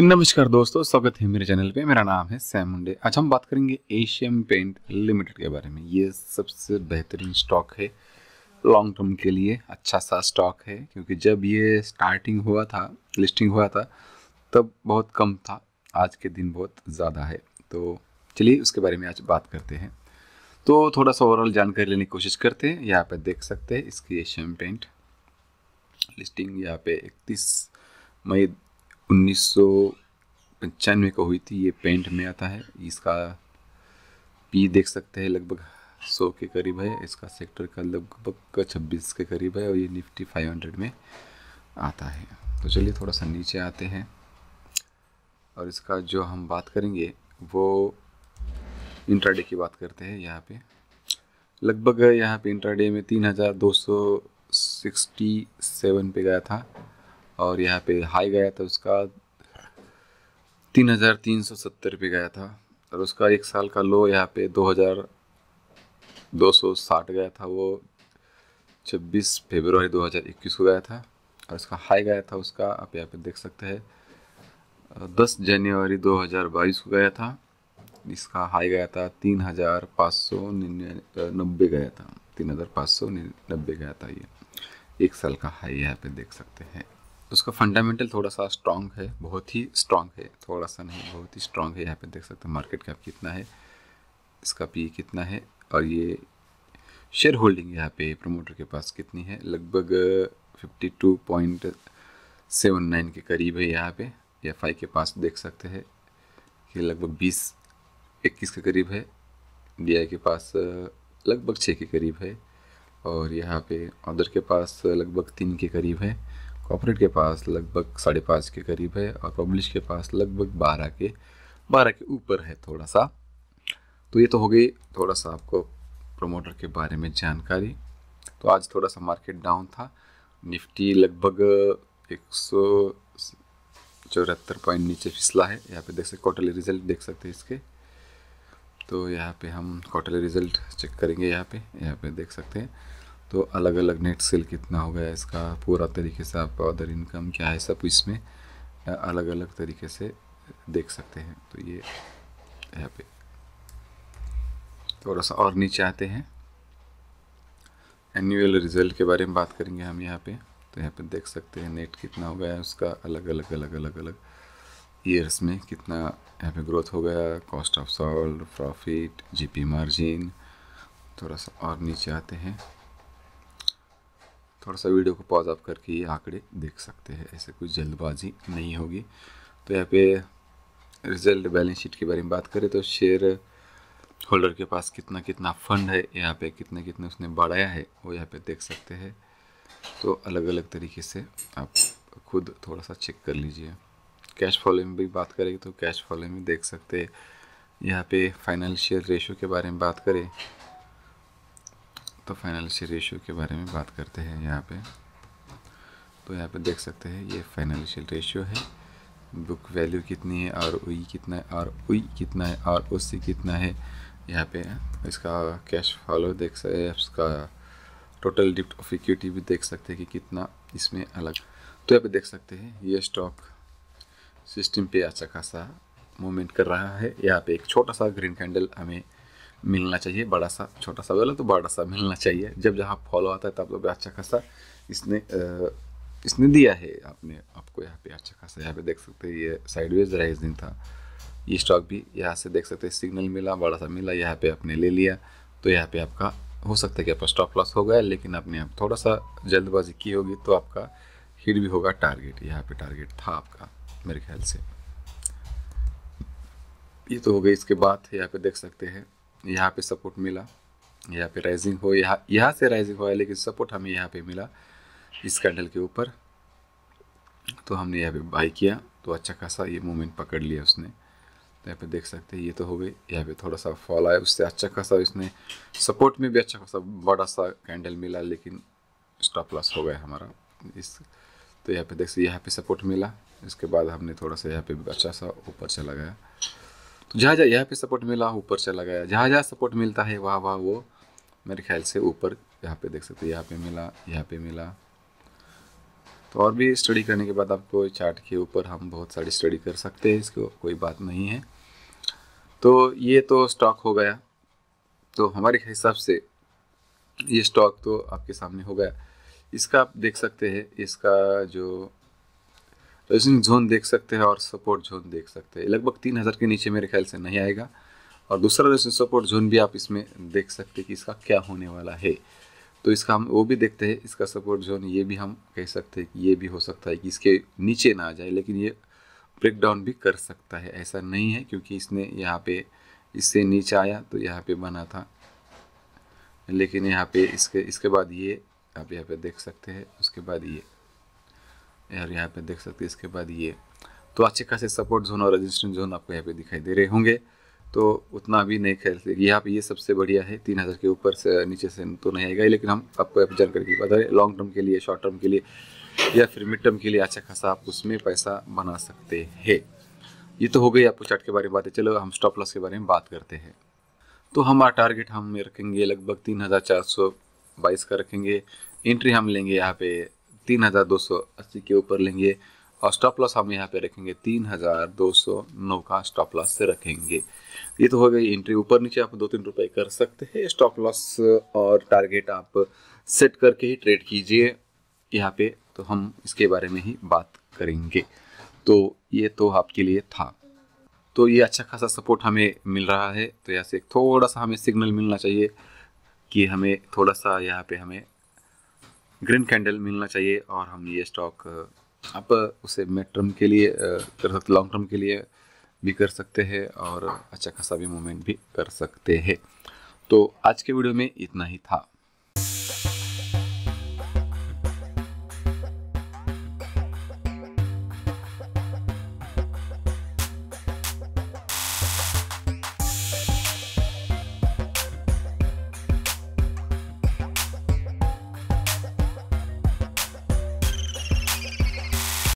नमस्कार दोस्तों स्वागत है मेरे चैनल पे मेरा नाम है सैम मुंडे आज हम बात करेंगे एशियन पेंट लिमिटेड के बारे में ये सबसे बेहतरीन स्टॉक है लॉन्ग टर्म के लिए अच्छा सा स्टॉक है क्योंकि जब ये स्टार्टिंग हुआ था लिस्टिंग हुआ था तब बहुत कम था आज के दिन बहुत ज़्यादा है तो चलिए उसके बारे में आज बात करते हैं तो थोड़ा सा ओवरऑल जानकारी लेने की कोशिश करते हैं यहाँ पर देख सकते हैं इसकी एशियन पेंट लिस्टिंग यहाँ पे इकतीस मई उन्नीस सौ पचानवे को हुई थी ये पेंट में आता है इसका पी देख सकते हैं लगभग सौ के करीब है इसका सेक्टर का लगभग छब्बीस के करीब है और ये निफ्टी फाइव हंड्रेड में आता है तो चलिए थोड़ा सा नीचे आते हैं और इसका जो हम बात करेंगे वो इंट्राडे की बात करते हैं यहाँ पे लगभग यहाँ पे इंट्राडे में तीन हज़ार दो सौ सिक्सटी सेवन पे गया था और यहाँ पे हाई गया था उसका तीन हज़ार तीन सौ सत्तर पे गया था और उसका एक साल का लो यहाँ पे दो हज़ार दो सौ साठ गया था वो छब्बीस फेबर दो हज़ार इक्कीस को गया था और उसका हाई गया था उसका आप यहाँ पे देख सकते हैं दस जनवरी दो हज़ार बाईस को गया था इसका हाई गया था तीन हज़ार पाँच सौ नब्बे गया था तीन हज़ार पाँच सौ नब्बे गया था ये एक साल का हाई यहाँ पे देख सकते हैं उसका फंडामेंटल थोड़ा सा स्ट्रांग है बहुत ही स्ट्रांग है थोड़ा सा नहीं बहुत ही स्ट्रांग है यहाँ पे देख सकते हैं मार्केट कैप कितना है इसका पी कितना है और ये शेयर होल्डिंग यहाँ पे प्रमोटर के पास कितनी है लगभग fifty two point seven nine के करीब है यहाँ पे एफ आई के पास देख सकते हैं कि लगभग बीस इक्कीस के करीब है डी आई के पास लगभग छः के करीब है और यहाँ पे अदर के पास लगभग तीन के करीब है कॉपरेट के पास लगभग साढ़े पाँच के करीब है और पब्लिश के पास लगभग बारह के बारह के ऊपर है थोड़ा सा तो ये तो हो गई थोड़ा सा आपको प्रोमोटर के बारे में जानकारी तो आज थोड़ा सा मार्केट डाउन था निफ्टी लगभग एक सौ चौहत्तर पॉइंट नीचे फिसला है यहाँ पे देख सकते क्वार्टरली रिजल्ट देख सकते हैं इसके तो यहाँ पे हम क्वार्टरली रिजल्ट चेक करेंगे यहाँ पे यहाँ पे देख सकते हैं तो अलग अलग नेट सेल कितना हो गया इसका पूरा तरीके से आपका अदर इनकम क्या है सब इसमें अलग अलग तरीके से देख सकते हैं तो ये यहाँ पे थोड़ा सा और नीचे आते हैं एनुअल रिजल्ट के बारे में बात करेंगे हम यहाँ पे तो यहाँ पे देख सकते हैं नेट कितना हो गया है उसका अलग अलग अलग अलग अलग ईयर्स में कितना यहाँ पे ग्रोथ हो गया cost of salt profit GP margin थोड़ा सा और नीचे आते हैं थोड़ा सा वीडियो को पॉज आप करके ये आंकड़े देख सकते हैं ऐसे कोई जल्दबाजी नहीं होगी तो यहाँ पे रिजल्ट बैलेंस शीट के बारे में बात करें तो शेयर होल्डर के पास कितना कितना फंड है यहाँ पे कितने कितने उसने बढ़ाया है वो यहाँ पे देख सकते हैं तो अलग अलग तरीके से आप खुद थोड़ा सा चेक कर लीजिए कैश फॉलो में भी बात करें तो कैश फॉलो में देख सकते हैं यहाँ पे फाइनल शेयर रेशो के बारे में बात करें तो फाइनेंशियल रेशियो के बारे में बात करते हैं यहाँ पे तो यहाँ पे देख सकते हैं ये फाइनेंशियल रेशियो है बुक वैल्यू कितनी है आर ओ e कितना है आर ओ e कितना है आर ओ सी कितना है यहाँ पे इसका कैश फॉलो देख सकते हैं इसका टोटल डिप्ट ऑफ इक्विटी भी देख सकते हैं कि कितना इसमें अलग तो यहाँ पे देख सकते हैं ये स्टॉक सिस्टम पे अच्छा खासा मूवमेंट कर रहा है यहाँ पे एक छोटा सा ग्रीन कैंडल हमें मिलना चाहिए बड़ा सा छोटा सा बोला तो बड़ा सा मिलना चाहिए जब जहाँ फॉलो आता है तब तो अच्छा खासा इसने इसने दिया है आपने आपको यहाँ पे अच्छा खासा यहाँ पे देख सकते हैं ये साइडवेज राइजिंग था ये स्टॉक भी यहाँ से देख सकते हैं सिग्नल मिला बड़ा सा मिला यहाँ पे आपने ले लिया तो यहाँ पे आपका हो सकता है कि आपका स्टॉप लॉस हो गया लेकिन आपने आप थोड़ा सा जल्दबाजी की होगी तो आपका हिट भी होगा टारगेट यहाँ पे टारगेट था आपका मेरे ख्याल से ये तो हो गई इसके बाद यहाँ पे देख सकते हैं यहाँ पे सपोर्ट मिला यहाँ पे राइजिंग हो यहाँ यहाँ से राइजिंग हुआ लेकिन सपोर्ट हमें यहाँ पे मिला इस कैंडल के ऊपर तो हमने यहाँ पे बाई किया तो अच्छा खासा ये मूवमेंट पकड़ लिया उसने तो यहाँ पे देख सकते हैं ये तो हो गई यहाँ पे थोड़ा सा फॉल आया उससे अच्छा खासा इसने सपोर्ट में भी अच्छा खासा बड़ा सा कैंडल मिला लेकिन स्टॉप लॉस हो गया हमारा इस तो यहाँ पे देख सकते यहाँ पे सपोर्ट मिला इसके बाद हमने थोड़ा सा यहाँ पे अच्छा सा ऊपर चला गया तो जहाँ जहाँ यहाँ पे सपोर्ट मिला ऊपर चला गया जहाँ जहाँ सपोर्ट मिलता है वहाँ वहाँ वो मेरे ख्याल से ऊपर यहाँ पे देख सकते हैं यहाँ पे मिला यहाँ पे मिला तो और भी स्टडी करने के बाद आपको चार्ट के ऊपर हम बहुत सारी स्टडी कर सकते हैं इसको कोई बात नहीं है तो ये तो स्टॉक हो गया तो हमारे हिसाब से ये स्टॉक तो आपके सामने हो गया इसका आप देख सकते हैं इसका जो पोजिशनिंग जोन देख सकते हैं और सपोर्ट जोन देख सकते हैं लगभग तीन हज़ार के नीचे मेरे ख्याल से नहीं आएगा और दूसरा रेजिस्टेंस सपोर्ट जोन भी आप इसमें देख सकते हैं कि इसका क्या होने वाला है तो इसका हम वो भी देखते हैं इसका सपोर्ट जोन ये भी हम कह सकते हैं कि ये भी हो सकता है कि इसके नीचे ना आ जाए लेकिन ये ब्रेक डाउन भी कर सकता है ऐसा नहीं है क्योंकि इसने यहाँ पे इससे नीचे आया तो यहाँ पे बना था लेकिन यहाँ पे इसके इसके बाद ये आप यहाँ पे देख सकते हैं उसके बाद ये और यहाँ पे देख सकते हैं इसके बाद ये तो अच्छे खासे सपोर्ट जोन और रजिस्ट्रेंस जोन आपको यहाँ पे दिखाई दे रहे होंगे तो उतना भी नहीं खेल सकते यहाँ पे ये सबसे बढ़िया है तीन हज़ार के ऊपर से नीचे से तो नहीं आएगा लेकिन हम आपको यहाँ जानकारी बता रहे लॉन्ग टर्म के लिए शॉर्ट टर्म के लिए या फिर मिड टर्म के लिए अच्छा खासा आप उसमें पैसा बना सकते हैं ये तो हो गई आपको चार्ट के बारे में बातें चलो हम स्टॉप लॉस के बारे में बात करते हैं तो हमारा टारगेट हम रखेंगे लगभग तीन हज़ार चार सौ बाईस का रखेंगे एंट्री हम लेंगे यहाँ पे तीन हज़ार दो सौ अस्सी के ऊपर लेंगे और स्टॉप लॉस हम यहाँ पे रखेंगे तीन हज़ार दो सौ नौ का स्टॉप लॉस रखेंगे ये तो हो गई एंट्री ऊपर नीचे आप दो तीन रुपए कर सकते हैं स्टॉप लॉस और टारगेट आप सेट करके ही ट्रेड कीजिए यहाँ पे तो हम इसके बारे में ही बात करेंगे तो ये तो आपके लिए था तो ये अच्छा खासा सपोर्ट हमें मिल रहा है तो यहाँ से थोड़ा सा हमें सिग्नल मिलना चाहिए कि हमें थोड़ा सा यहाँ पे हमें ग्रीन कैंडल मिलना चाहिए और हम ये स्टॉक आप उसे मिड टर्म के लिए कर सकते लॉन्ग टर्म के लिए भी कर सकते हैं और अच्छा खासा भी मूवमेंट भी कर सकते हैं तो आज के वीडियो में इतना ही था